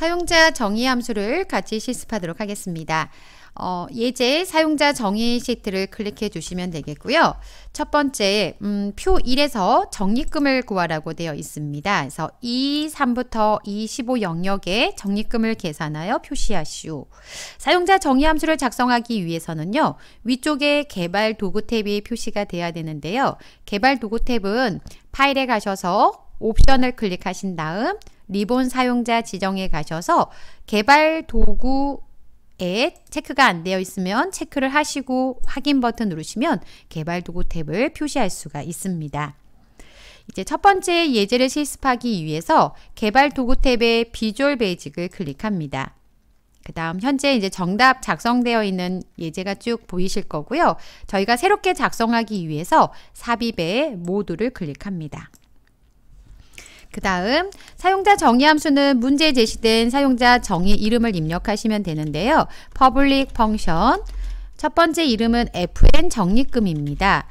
사용자 정의 함수를 같이 실습하도록 하겠습니다. 어, 예제 사용자 정의 시트를 클릭해 주시면 되겠고요. 첫 번째 음, 표 1에서 적립금을 구하라고 되어 있습니다. 그래서 2, 3부터 2, 15 영역에 적립금을 계산하여 표시하시오. 사용자 정의 함수를 작성하기 위해서는요. 위쪽에 개발 도구 탭이 표시가 돼야 되는데요. 개발 도구 탭은 파일에 가셔서 옵션을 클릭하신 다음 리본 사용자 지정에 가셔서 개발 도구 에 체크가 안 되어 있으면 체크를 하시고 확인 버튼 누르시면 개발 도구 탭을 표시할 수가 있습니다. 이제 첫 번째 예제를 실습하기 위해서 개발 도구 탭의 비주얼 베이직을 클릭합니다. 그 다음 현재 이제 정답 작성되어 있는 예제가 쭉 보이실 거고요. 저희가 새롭게 작성하기 위해서 삽입의 모두를 클릭합니다. 그 다음 사용자 정의 함수는 문제에 제시된 사용자 정의 이름을 입력하시면 되는데요. public function 첫 번째 이름은 fn 적립금입니다.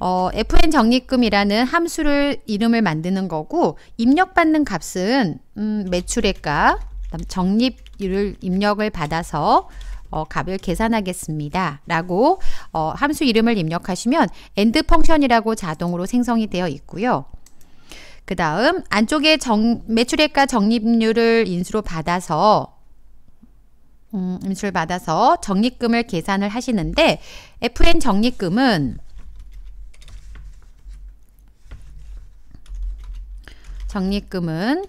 어, fn 적립금이라는 함수를 이름을 만드는 거고 입력받는 값은 음, 매출액과 적립률 입력을 받아서 어, 값을 계산하겠습니다. 라고 어, 함수 이름을 입력하시면 end 펑션이라고 자동으로 생성이 되어 있고요. 그 다음 안쪽에 정, 매출액과 적립률을 인수로 받아서 음, 인수를 받아서 적립금을 계산을 하시는데 FN 적립금은 적립금은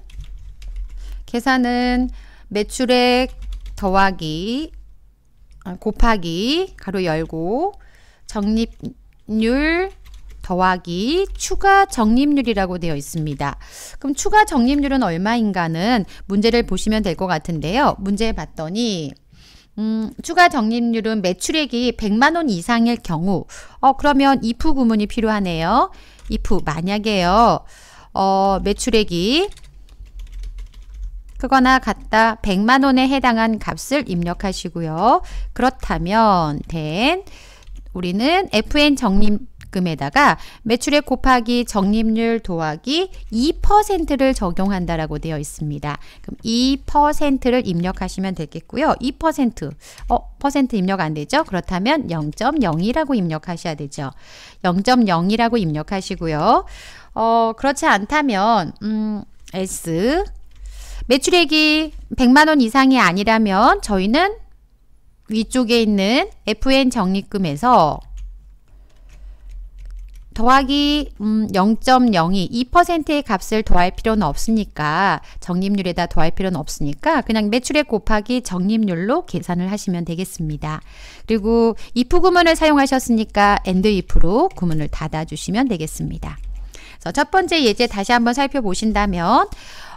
계산은 매출액 더하기 아, 곱하기 가로 열고 적립률 더하기 추가 적립률이라고 되어 있습니다. 그럼 추가 적립률은 얼마인가는 문제를 보시면 될 것 같은데요. 문제 봤더니 음, 추가 적립률은 매출액이 100만 원 이상일 경우 어 그러면 if 구문이 필요하네요. if 만약에요. 어, 매출액이 그거나 같다 100만 원에 해당한 값을 입력하시고요. 그렇다면 된 우리는 FN 적립 금에다가 매출액 곱하기 적립률 도하기 2%를 적용한다라고 되어 있습니다. 그럼 2%를 입력하시면 되겠고요. 2% 어, 퍼센트 입력 안 되죠? 그렇다면 0.0이라고 입력하셔야 되죠. 0.0이라고 입력하시고요. 어, 그렇지 않다면 음, S 매출액이 100만 원 이상이 아니라면 저희는 위쪽에 있는 FN 적립금에서 더하기 음, 0.02 2%의 값을 더할 필요는 없으니까 적립률에다 더할 필요는 없으니까 그냥 매출액 곱하기 적립률로 계산을 하시면 되겠습니다. 그리고 if 구문을 사용하셨으니까 and if로 구문을 닫아주시면 되겠습니다. 첫 번째 예제 다시 한번 살펴보신다면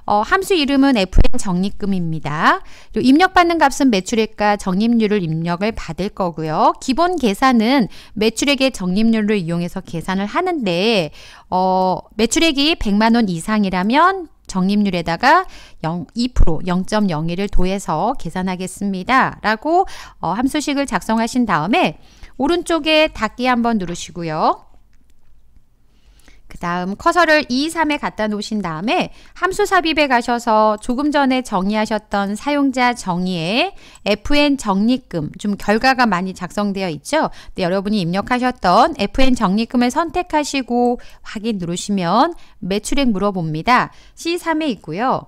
어, 함수 이름은 FN 적립금입니다. 입력받는 값은 매출액과 적립률을 입력을 받을 거고요. 기본 계산은 매출액의 적립률을 이용해서 계산을 하는데 어, 매출액이 100만 원 이상이라면 적립률에다가 0, 2% 0.01을 더해서 계산하겠습니다. 라고 어, 함수식을 작성하신 다음에 오른쪽에 닫기 한번 누르시고요. 그 다음 커서를 2, 3에 갖다 놓으신 다음에 함수 삽입에 가셔서 조금 전에 정의하셨던 사용자 정의에 FN 적립금 좀 결과가 많이 작성되어 있죠. 네, 여러분이 입력하셨던 FN 적립금을 선택하시고 확인 누르시면 매출액 물어봅니다. C3에 있고요.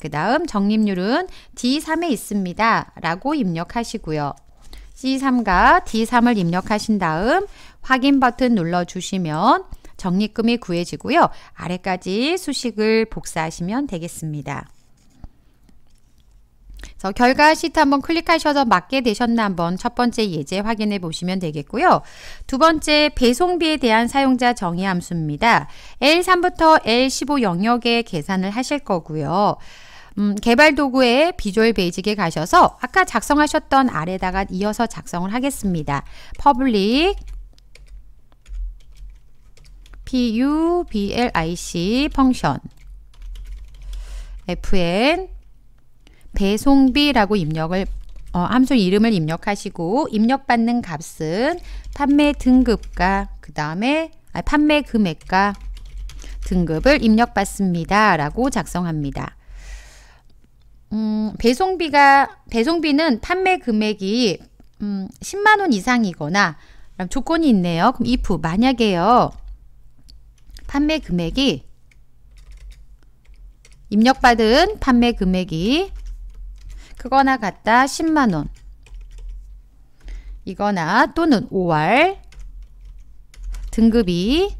그 다음 적립률은 D3에 있습니다. 라고 입력하시고요. C3과 D3을 입력하신 다음 확인 버튼 눌러주시면 적립금이 구해지고요. 아래까지 수식을 복사하시면 되겠습니다. 그래서 결과 시트 한번 클릭하셔서 맞게 되셨나 한번 첫 번째 예제 확인해 보시면 되겠고요. 두 번째 배송비에 대한 사용자 정의 함수입니다. L3부터 L15 영역에 계산을 하실 거고요. 음, 개발 도구의 비주얼 베이직에 가셔서 아까 작성하셨던 아래다가 이어서 작성을 하겠습니다. 퍼블릭 PUBLIC 펑션 FN 배송비라고 입력을 어, 함수 이름을 입력하시고 입력받는 값은 판매 등급과 그 다음에 아 판매 금액과 등급을 입력받습니다. 라고 작성합니다. 음, 배송비가 배송비는 판매 금액이 음, 10만 원 이상이거나 조건이 있네요. 그럼 if 만약에요. 판매 금액이 입력받은 판매 금액이 그거나 같다 10만원 이거나 또는 5월 등급이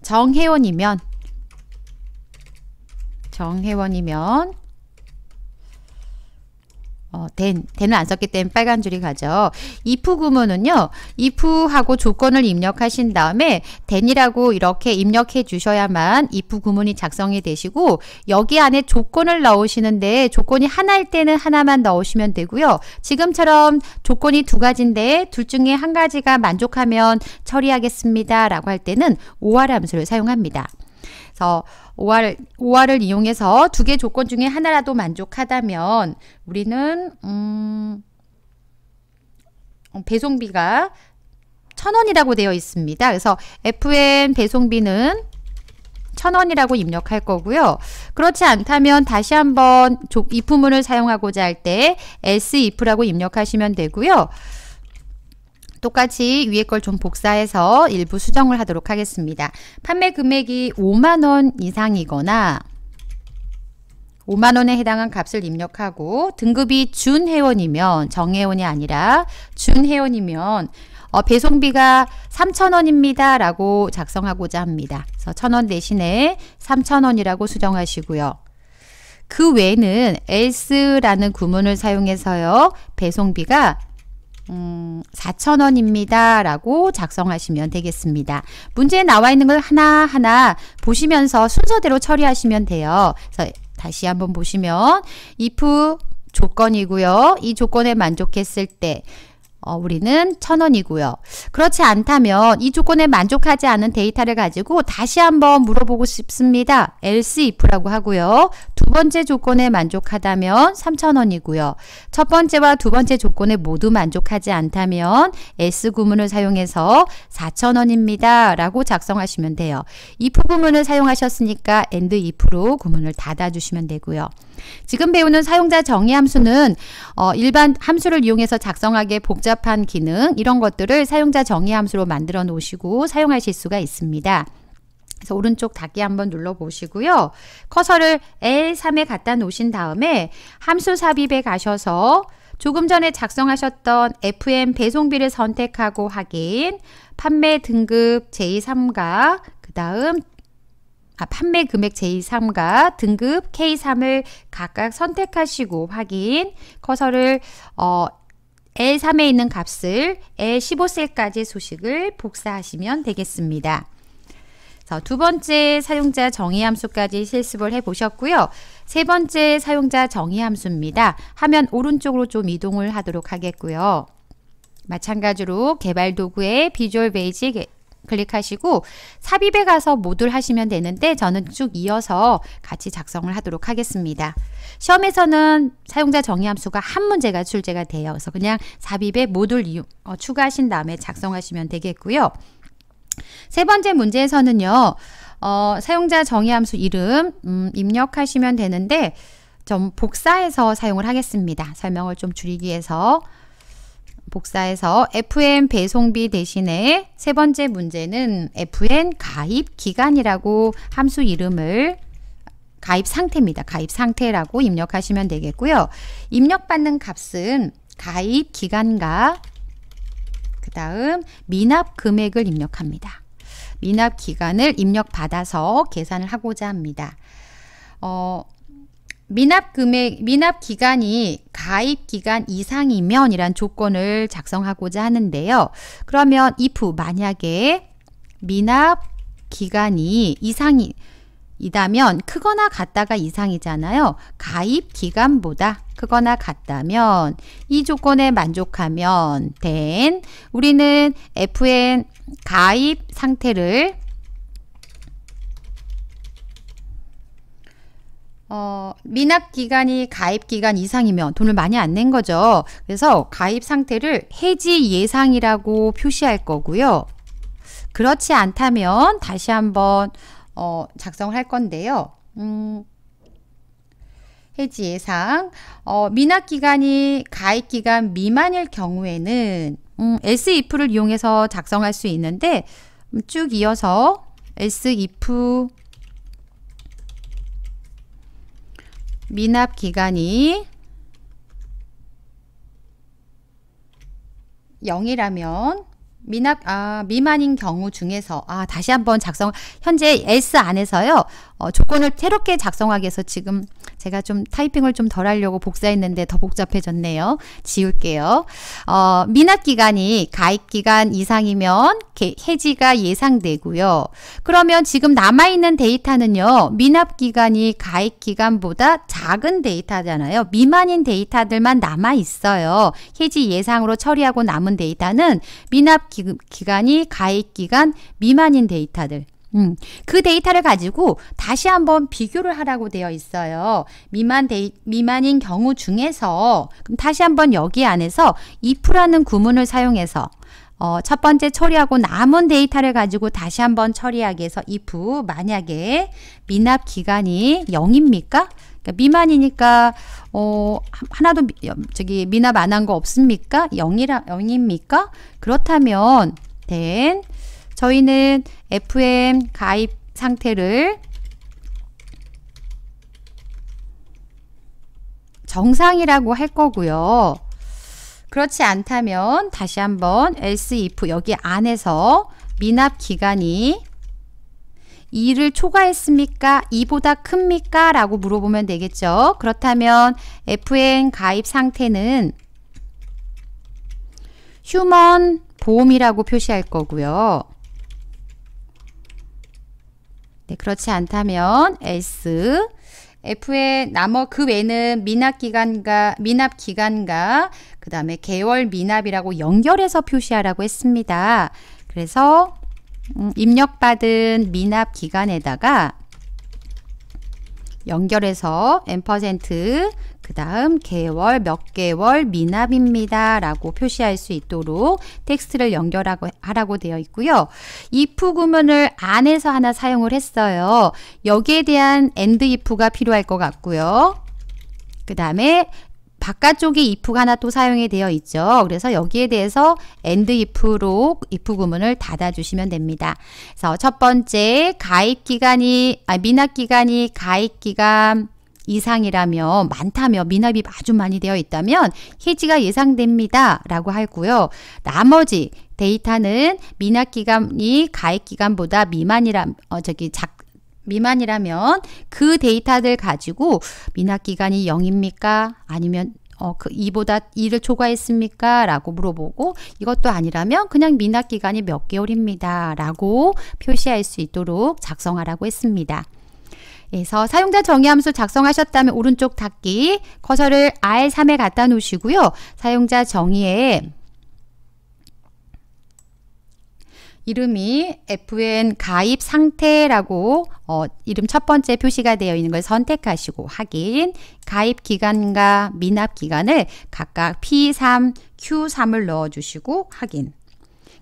정회원이면 정회원이면 어, 된, 된을 안 썼기 때문에 빨간 줄이 가죠. if 구문은요. if 하고 조건을 입력하신 다음에 된이라고 이렇게 입력해 주셔야만 if 구문이 작성이 되시고 여기 안에 조건을 넣으시는데 조건이 하나일 때는 하나만 넣으시면 되고요. 지금처럼 조건이 두 가지인데 둘 중에 한 가지가 만족하면 처리하겠습니다. 라고 할 때는 오할 함수를 사용합니다. 그래서 5화를, OR을 이용해서 두 개 조건 중에 하나라도 만족하다면 우리는 음, 음 배송비가 천원이라고 되어 있습니다. 그래서 FN 배송비는 천원이라고 입력할 거고요. 그렇지 않다면 다시 한번 if 문을 사용하고자 할 때 s if라고 입력하시면 되고요. 똑같이 위에 걸 좀 복사해서 일부 수정을 하도록 하겠습니다. 판매 금액이 5만원 이상이거나 5만원에 해당한 값을 입력하고 등급이 준회원이면 정회원이 아니라 준회원이면 어, 배송비가 3,000원입니다 라고 작성하고자 합니다. 그래서 1,000원 대신에 3,000원이라고 수정하시고요. 그 외에는 else라는 구문을 사용해서요. 배송비가 음, 4,000원입니다. 라고 작성하시면 되겠습니다. 문제에 나와 있는 걸 하나하나 보시면서 순서대로 처리하시면 돼요. 그래서 다시 한번 보시면 if 조건이고요. 이 조건에 만족했을 때 어, 우리는 천원이고요. 그렇지 않다면 이 조건에 만족하지 않은 데이터를 가지고 다시 한번 물어보고 싶습니다. else if라고 하고요. 두 번째 조건에 만족하다면 3,000원이고요. 첫 번째와 두 번째 조건에 모두 만족하지 않다면 S 구문을 사용해서 4,000원입니다. 라고 작성하시면 돼요. if 구문을 사용하셨으니까 and if로 구문을 닫아주시면 되고요. 지금 배우는 사용자 정의 함수는 어, 일반 함수를 이용해서 작성하기에 복잡한 기능 이런 것들을 사용자 정의 함수로 만들어 놓으시고 사용하실 수가 있습니다. 그래서 오른쪽 닫기 한번 눌러보시고요. 커서를 L3에 갖다 놓으신 다음에 함수 삽입에 가셔서 조금 전에 작성하셨던 FM 배송비를 선택하고 확인, 판매 등급 제3가, 그 다음 아, 판매 금액 제3과 등급 K3을 각각 선택하시고 확인, 커서를 어, L3에 있는 값을 L15셀까지 소식을 복사하시면 되겠습니다. 자, 두 번째 사용자 정의 함수까지 실습을 해 보셨고요. 세 번째 사용자 정의 함수입니다. 화면 오른쪽으로 좀 이동을 하도록 하겠고요. 마찬가지로 개발 도구에 비주얼 베이직 클릭하시고 삽입에 가서 모듈 하시면 되는데 저는 쭉 이어서 같이 작성을 하도록 하겠습니다. 시험에서는 사용자 정의 함수가 한 문제가 출제가 되어서 그냥 삽입에 모듈 이용, 어, 추가하신 다음에 작성하시면 되겠고요. 세 번째 문제에서는요. 어, 사용자 정의 함수 이름 음, 입력하시면 되는데 좀 복사해서 사용을 하겠습니다. 설명을 좀 줄이기 위해서 복사해서 FN 배송비 대신에 세 번째 문제는 FN 가입 기간이라고 함수 이름을 가입 상태입니다. 가입 상태라고 입력하시면 되겠고요. 입력받는 값은 가입 기간과 다음 미납 금액을 입력합니다. 미납 기간을 입력받아서 계산을 하고자 합니다. 어, 미납 금액, 미납 기간이 가입 기간 이상이면 이란 조건을 작성하고자 하는데요. 그러면 if 만약에 미납 기간이 이상이 이다면 크거나 같다가 이상이잖아요. 가입 기간보다 크거나 같다면 이 조건에 만족하면 된 우리는 FN 가입 상태를 어, 미납 기간이 가입 기간 이상이면 돈을 많이 안 낸 거죠. 그래서 가입 상태를 해지 예상이라고 표시할 거고요. 그렇지 않다면 다시 한번 어, 작성할 건데요. 음, 해지 예상. 어, 미납 기간이 가입 기간 미만일 경우에는 음, s if를 이용해서 작성할 수 있는데 음, 쭉 이어서 s if 미납 기간이 0이라면 미납 아 미만인 경우 중에서 아 다시 한번 작성 현재 S 안에서요 어, 조건을 새롭게 작성하기 위해서 지금 제가 좀 타이핑을 좀 덜 하려고 복사했는데 더 복잡해졌네요. 지울게요. 어, 미납 기간이 가입 기간 이상이면 해지가 예상되고요. 그러면 지금 남아있는 데이터는요. 미납 기간이 가입 기간보다 작은 데이터잖아요. 미만인 데이터들만 남아있어요. 해지 예상으로 처리하고 남은 데이터는 미납 기간이 가입 기간 미만인 데이터들 음, 그 데이터를 가지고 다시 한번 비교를 하라고 되어 있어요. 미만 데이, 미만인 경우 중에서 그럼 다시 한번 여기 안에서 if라는 구문을 사용해서 어, 첫 번째 처리하고 남은 데이터를 가지고 다시 한번 처리하기 위해서 if 만약에 미납 기간이 0입니까? 그러니까 미만이니까 어, 하나도 미, 저기 미납 안 한 거 없습니까? 0이라 0입니까? 그렇다면 then 저희는 FM 가입 상태를 정상이라고 할 거고요. 그렇지 않다면 다시 한번 else if 여기 안에서 미납 기간이 2를 초과했습니까? 2보다 큽니까? 라고 물어보면 되겠죠. 그렇다면 FN 가입 상태는 휴먼 보험이라고 표시할 거고요. 네, 그렇지 않다면 else F의 나머 그 외는 미납 기간과 미납 기간과 그다음에 개월 미납이라고 연결해서 표시하라고 했습니다. 그래서 음, 입력받은 미납 기간에다가 연결해서 n 퍼센트 그 다음 개월, 몇 개월 미납입니다. 라고 표시할 수 있도록 텍스트를 연결하라고 되어 있고요. if 구문을 안에서 하나 사용을 했어요. 여기에 대한 and if가 필요할 것 같고요. 그 다음에 바깥쪽에 if가 하나 또 사용이 되어 있죠. 그래서 여기에 대해서 and if로 if 구문을 닫아주시면 됩니다. 그래서 첫 번째 가입 기간이 아 미납 기간이 가입 기간 이상이라며 많다며 미납이 아주 많이 되어 있다면 해지가 예상됩니다. 라고 하고요. 나머지 데이터는 미납 기간이 가입 기간보다 미만이라 어 저기 작 미만이라면 그 데이터들 가지고 미납 기간이 0입니까? 아니면 어, 그 2보다 2를 초과했습니까? 라고 물어보고 이것도 아니라면 그냥 미납 기간이 몇 개월입니다. 라고 표시할 수 있도록 작성하라고 했습니다. 그래서 사용자 정의 함수 작성하셨다면 오른쪽 닫기 커서를 R3에 갖다 놓으시고요. 사용자 정의에 이름이 FN 가입 상태라고 어, 이름 첫 번째 표시가 되어 있는 걸 선택하시고 확인 가입 기간과 미납 기간을 각각 P3, Q3을 넣어주시고 확인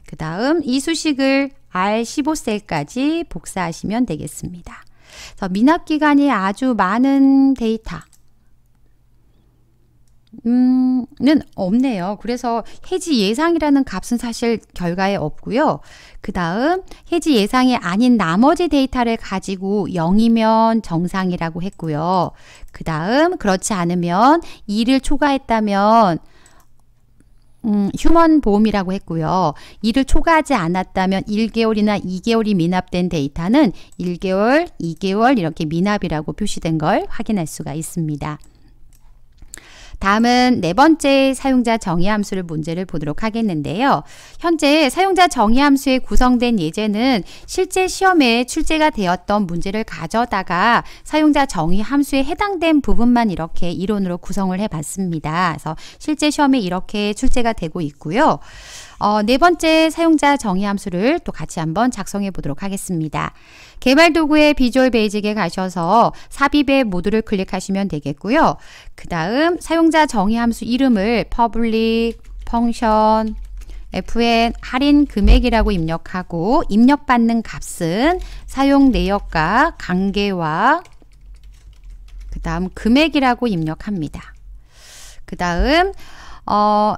그 다음 이 수식을 R15셀까지 복사하시면 되겠습니다. 미납 기간이 아주 많은 데이터 는 없네요. 그래서 해지 예상이라는 값은 사실 결과에 없고요. 그 다음 해지 예상이 아닌 나머지 데이터를 가지고 0이면 정상이라고 했고요. 그 다음 그렇지 않으면 2를 초과했다면 음, 휴먼 보험이라고 했고요. 이를 초과하지 않았다면 1개월이나 2개월이 미납된 데이터는 1개월, 2개월 이렇게 미납이라고 표시된 걸 확인할 수가 있습니다. 다음은 네 번째 사용자 정의 함수를 문제를 보도록 하겠는데요. 현재 사용자 정의 함수에 구성된 예제는 실제 시험에 출제가 되었던 문제를 가져다가 사용자 정의 함수에 해당된 부분만 이렇게 이론으로 구성을 해봤습니다. 그래서 실제 시험에 이렇게 출제가 되고 있고요. 어, 네 번째 사용자 정의 함수를 또 같이 한번 작성해 보도록 하겠습니다. 개발 도구의 비주얼 베이직에 가셔서 삽입의 모드를 클릭하시면 되겠고요. 그 다음 사용자 정의 함수 이름을 public function FN 할인 금액이라고 입력하고 입력받는 값은 사용 내역과 관계와 그 다음 금액이라고 입력합니다. 그 다음 어,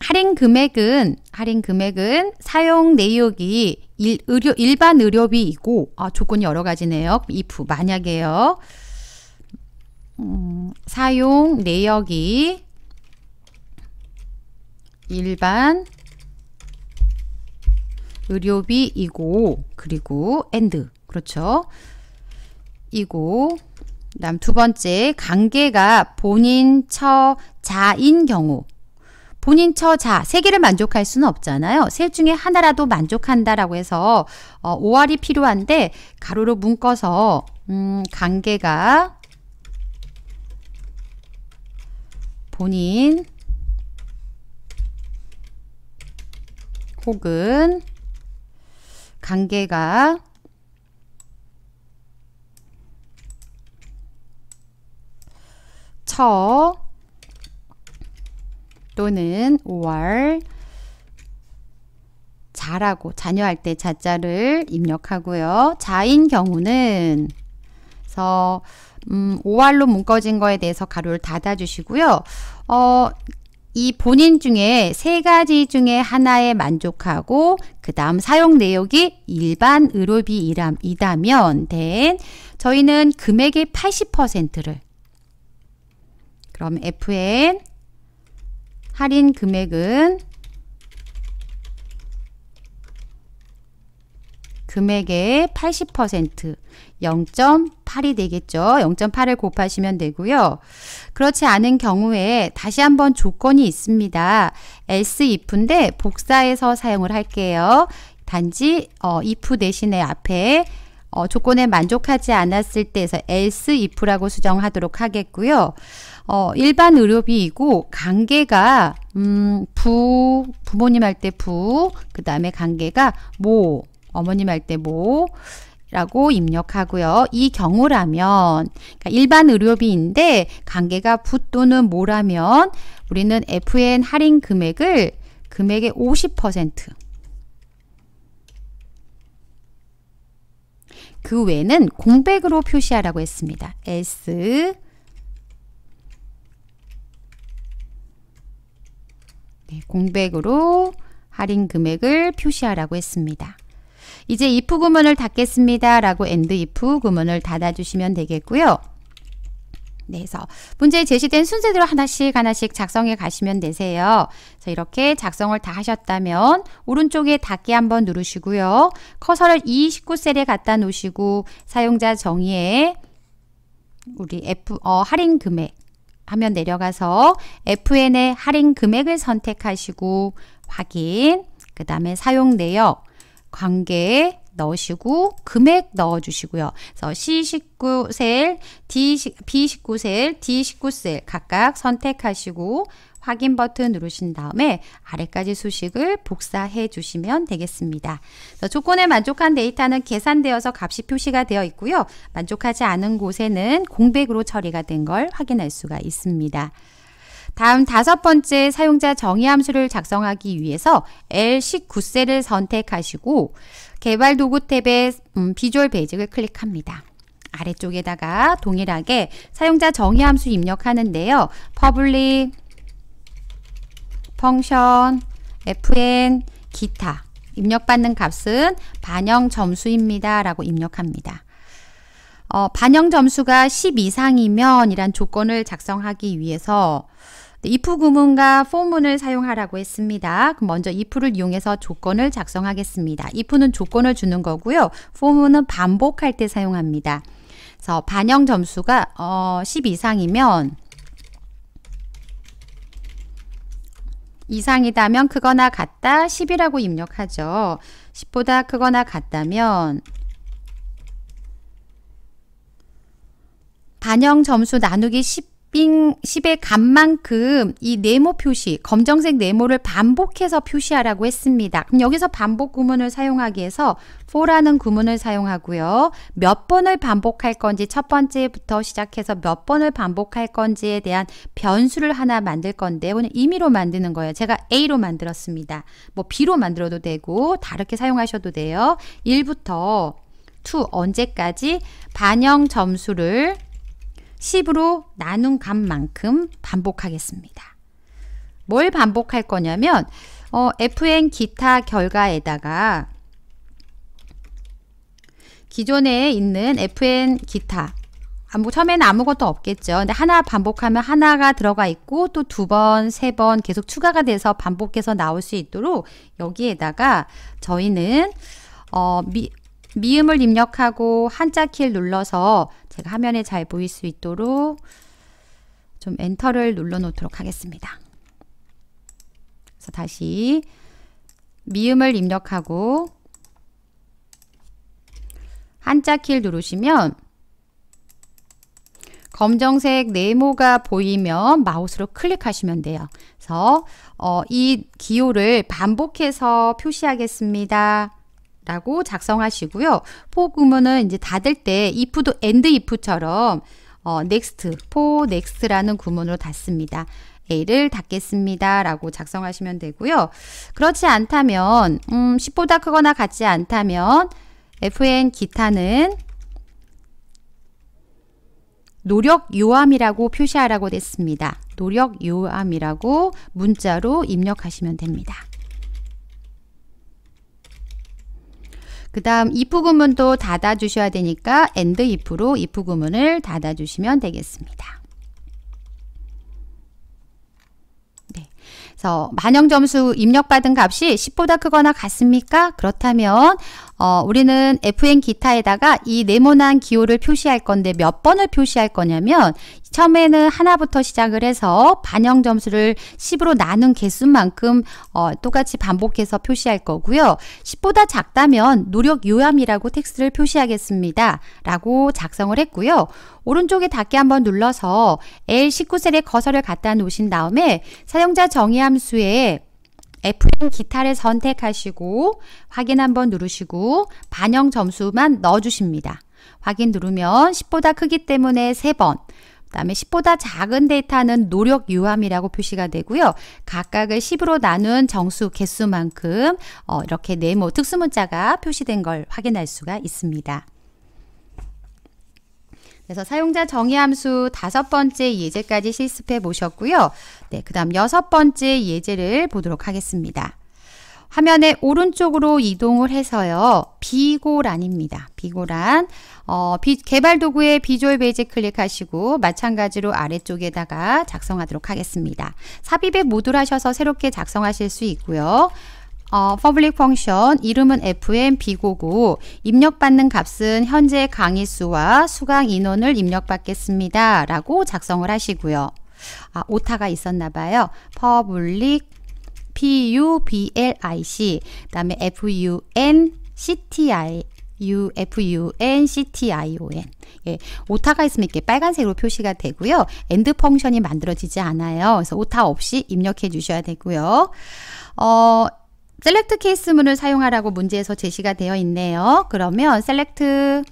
할인 금액은 할인 금액은 사용 내역이 일, 의료, 일반 의료비이고 아, 조건이 여러 가지네요. if 만약에요. 음, 사용 내역이 일반 의료비이고 그리고 and 그렇죠. 이고 그다음 두 번째 관계가 본인 처자인 경우 본인 처자 세 개를 만족할 수는 없잖아요. 세 중에 하나라도 만족한다라고 해서 어, 오알이 필요한데 가로로 묶어서 음, 관계가 본인 혹은 관계가 처 또는 or 자라고 자녀할 때 자자를 입력하고요. 자인 경우는 그래서 음, 오알로 묶어진 거에 대해서 가로를 닫아주시고요. 어, 이 본인 중에 세 가지 중에 하나에 만족하고 그 다음 사용 내역이 일반 의료비이라면 된 저희는 금액의 80%를 그럼 FN 할인 금액은 금액의 80% 0.8이 되겠죠. 0.8을 곱하시면 되고요. 그렇지 않은 경우에 다시 한번 조건이 있습니다. else if인데 복사해서 사용을 할게요. 단지 어, if 대신에 앞에 어, 조건에 만족하지 않았을 때에서 else if라고 수정하도록 하겠고요. 어, 일반 의료비이고 관계가 음, 부 부모님 할 때 부, 그 다음에 관계가 모 어머님 할 때 모. 라고 입력하고요. 이 경우라면 그러니까 일반 의료비인데 관계가 부 또는 모라면 우리는 FN 할인 금액을 금액의 50%. 그 외는 에 공백으로 표시하라고 했습니다. S 네, 공백으로 할인 금액을 표시하라고 했습니다. 이제 if 구문을 닫겠습니다. 라고 and if 구문을 닫아주시면 되겠고요. 네, 그래서 문제에 제시된 순서대로 하나씩 하나씩 작성해 가시면 되세요. 그래서 이렇게 작성을 다 하셨다면 오른쪽에 닫기 한번 누르시고요. 커서를 이9셀에 갖다 놓으시고 사용자 정의에 우리 F 어, 할인 금액 화면 내려가서 FN의 할인 금액을 선택하시고 확인, 그 다음에 사용 내역, 관계 넣으시고 금액 넣어주시고요. 그래서 C19셀, D, B19셀, D19셀 각각 선택하시고 확인 버튼 누르신 다음에 아래까지 수식을 복사해 주시면 되겠습니다. 조건에 만족한 데이터는 계산되어서 값이 표시가 되어 있고요. 만족하지 않은 곳에는 공백으로 처리가 된 걸 확인할 수가 있습니다. 다음 다섯 번째 사용자 정의 함수를 작성하기 위해서 L19셀을 선택하시고 개발 도구 탭에 음, 비주얼 베이직을 클릭합니다. 아래쪽에다가 동일하게 사용자 정의 함수 입력하는데요. public 펑션, fn, 기타 입력받는 값은 반영 점수입니다. 라고 입력합니다. 어, 반영 점수가 10 이상이면 이란 조건을 작성하기 위해서 if 구문과 for문을 사용하라고 했습니다. 그럼 먼저 if를 이용해서 조건을 작성하겠습니다. if는 조건을 주는 거고요. f o r m 은 반복할 때 사용합니다. 그래서 반영 점수가 어, 10 이상이면 이상이다면 크거나 같다 10이라고 입력하죠. 10보다 크거나 같다면 반영 점수 나누기 10빙 10의 값만큼 이 네모 표시, 검정색 네모를 반복해서 표시하라고 했습니다. 그럼 여기서 반복 구문을 사용하기 위해서 for라는 구문을 사용하고요. 몇 번을 반복할 건지 첫 번째부터 시작해서 몇 번을 반복할 건지에 대한 변수를 하나 만들 건데 오늘 임의로 만드는 거예요. 제가 A로 만들었습니다. 뭐 B로 만들어도 되고 다르게 사용하셔도 돼요. 1부터 2 언제까지 반영 점수를 10으로 나눈 값만큼 반복하겠습니다. 뭘 반복할 거냐면 어, fn 기타 결과에다가 기존에 있는 fn 기타 아무 뭐 처음에는 아무것도 없겠죠. 근데 하나 반복하면 하나가 들어가 있고 또 두 번, 세 번 계속 추가가 돼서 반복해서 나올 수 있도록 여기에다가 저희는 어, 미, 미음을 입력하고 한자 키를 눌러서 제가 화면에 잘 보일 수 있도록 좀 엔터를 눌러 놓도록 하겠습니다. 그래서 다시 미음을 입력하고 한자 키를 누르시면 검정색 네모가 보이면 마우스로 클릭하시면 돼요. 그래서 어, 이 기호를 반복해서 표시하겠습니다. 라고 작성하시고요. 포 구문은 이제 닫을 때 if도 and if처럼 어, next, for next라는 구문으로 닫습니다. A를 닫겠습니다. 라고 작성하시면 되고요. 그렇지 않다면 음, 10보다 크거나 같지 않다면 fn 기타는 노력 요함이라고 표시하라고 됐습니다. 노력 요함이라고 문자로 입력하시면 됩니다. 그 다음 if 구문도 닫아 주셔야 되니까 and if로 if 구문을 닫아 주시면 되겠습니다. 네. 그래서 만영 점수 입력받은 값이 10보다 크거나 같습니까? 그렇다면 어, 우리는 FN 기타에다가 이 네모난 기호를 표시할 건데 몇 번을 표시할 거냐면 처음에는 하나부터 시작을 해서 반영 점수를 10으로 나눈 개수만큼 어, 똑같이 반복해서 표시할 거고요. 10보다 작다면 노력 요함이라고 텍스트를 표시하겠습니다. 라고 작성을 했고요. 오른쪽에 닫기 한번 눌러서 L19셀에 거서를 갖다 놓으신 다음에 사용자 정의 함수에 FM 기타를 선택하시고 확인 한번 누르시고 반영 점수만 넣어주십니다. 확인 누르면 10보다 크기 때문에 3번 그 다음에 10보다 작은 데이터는 노력 유함이라고 표시가 되고요. 각각을 10으로 나눈 정수 개수만큼 어, 이렇게 네모 특수문자가 표시된 걸 확인할 수가 있습니다. 그래서 사용자 정의 함수 다섯 번째 예제까지 실습해 보셨고요. 네, 그 다음 여섯 번째 예제를 보도록 하겠습니다. 화면에 오른쪽으로 이동을 해서요. 비고란입니다. 비고란. 어, 비, 개발 도구의 비주얼 베이직 클릭하시고 마찬가지로 아래쪽에다가 작성하도록 하겠습니다. 삽입에 모듈하셔서 새롭게 작성하실 수 있고요. 어, public function 이름은 fm 비고고 입력받는 값은 현재 강의 수와 수강 인원을 입력받겠습니다. 라고 작성을 하시고요. 아, 오타가 있었나 봐요. public public 그다음에 fun cti U, F, U, N, C, T, I, O, N. 예, 오타가 있으면 이렇게 빨간색으로 표시가 되고요. 엔드 펑션이 만들어지지 않아요. 그래서 오타 없이 입력해 주셔야 되고요. 어, 셀렉트 케이스 문을 사용하라고 문제에서 제시가 되어 있네요. 그러면 셀렉트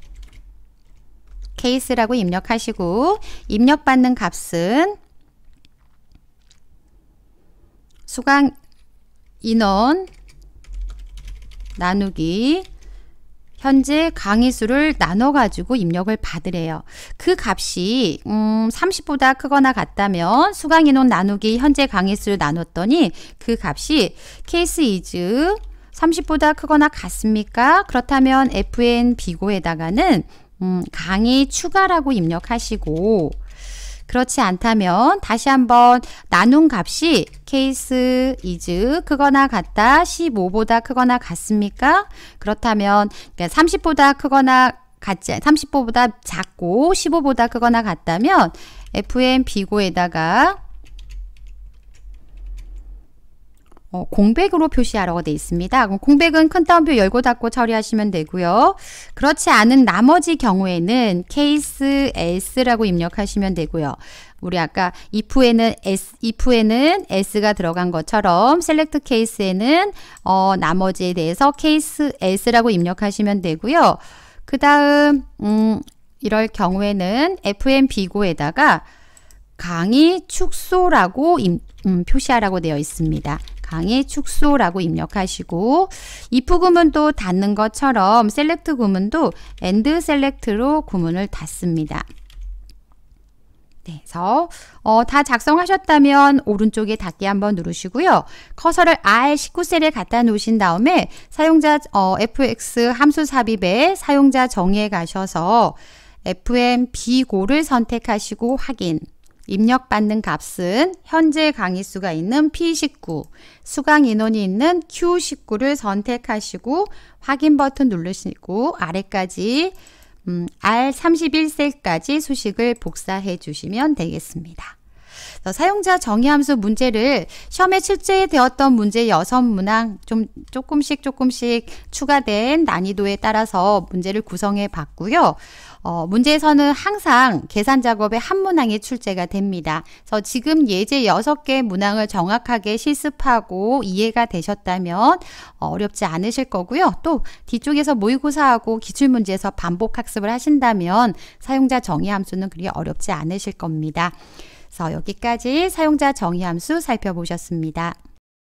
케이스라고 입력하시고 입력받는 값은 수강 인원 나누기 현재 강의 수를 나눠 가지고 입력을 받으래요. 그 값이 음 30보다 크거나 같다면 수강 인원 나누기 현재 강의 수를 나눴더니 그 값이 케이스 이즈 30보다 크거나 같습니까? 그렇다면 FNB고에다가는 음, 강의 추가라고 입력하시고 그렇지 않다면 다시 한번 나눈 값이 케이스 이즈 크거나 같다 15보다 크거나 같습니까? 그렇다면 30보다 그러니까 크거나 같지 30보다 작고 15보다 크거나 같다면 FMB고에다가 어, 공백으로 표시하라고 돼 있습니다. 공백은 큰 따옴표 열고 닫고 처리하시면 되고요. 그렇지 않은 나머지 경우에는 케이스 s라고 입력하시면 되고요. 우리 아까 if에는 s if에는 s가 들어간 것처럼 셀렉트 케이스에는 어, 나머지에 대해서 케이스 s라고 입력하시면 되고요. 그다음 음, 이럴 경우에는 fm 비고에다가 강의 축소라고 임, 음, 표시하라고 되어 있습니다. 강의 축소라고 입력하시고 if 구문도 닫는 것처럼 셀렉트 구문도 and 셀렉트로 구문을 닫습니다. 네, 그래서 어, 다 작성하셨다면 오른쪽에 닫기 한번 누르시고요. 커서를 R19셀에 갖다 놓으신 다음에 사용자 어, FX 함수 삽입에 사용자 정의에 가셔서 FMB 고를 선택하시고 확인. 입력받는 값은 현재 강의 수가 있는 P19, 수강 인원이 있는 Q19를 선택하시고 확인 버튼 누르시고 아래까지 음, R31셀까지 수식을 복사해 주시면 되겠습니다. 사용자 정의 함수 문제를 시험에 출제되었던 문제 여 문항 좀 조금씩 조금씩 추가된 난이도에 따라서 문제를 구성해 봤고요. 어, 문제에서는 항상 계산 작업의 한 문항이 출제가 됩니다. 그래서 지금 예제 6개 문항을 정확하게 실습하고 이해가 되셨다면 어, 어렵지 않으실 거고요. 또 뒤쪽에서 모의고사하고 기출문제에서 반복 학습을 하신다면 사용자 정의 함수는 그리 어렵지 않으실 겁니다. 그래서 여기까지 사용자 정의 함수 살펴보셨습니다.